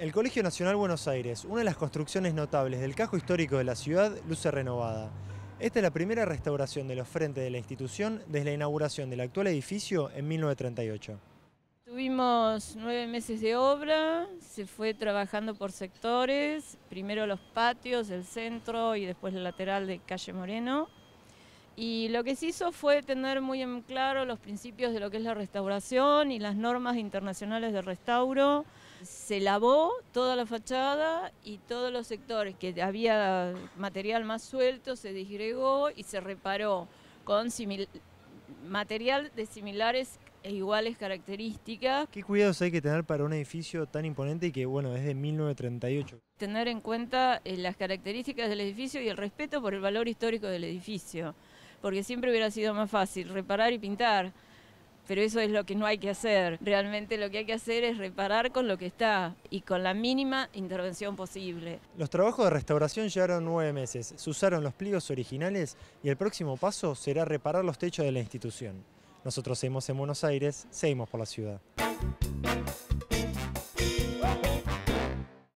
El Colegio Nacional Buenos Aires, una de las construcciones notables del casco histórico de la ciudad, luce renovada. Esta es la primera restauración de los frentes de la institución desde la inauguración del actual edificio en 1938. Tuvimos nueve meses de obra, se fue trabajando por sectores, primero los patios, el centro y después el lateral de Calle Moreno. Y lo que se hizo fue tener muy en claro los principios de lo que es la restauración y las normas internacionales de restauro. Se lavó toda la fachada y todos los sectores que había material más suelto se disgregó y se reparó con material de similares e iguales características. ¿Qué cuidados hay que tener para un edificio tan imponente y que, bueno, es de 1938? Tener en cuenta eh, las características del edificio y el respeto por el valor histórico del edificio porque siempre hubiera sido más fácil reparar y pintar. Pero eso es lo que no hay que hacer. Realmente lo que hay que hacer es reparar con lo que está y con la mínima intervención posible. Los trabajos de restauración llevaron nueve meses, se usaron los pliegos originales y el próximo paso será reparar los techos de la institución. Nosotros seguimos en Buenos Aires, seguimos por la ciudad.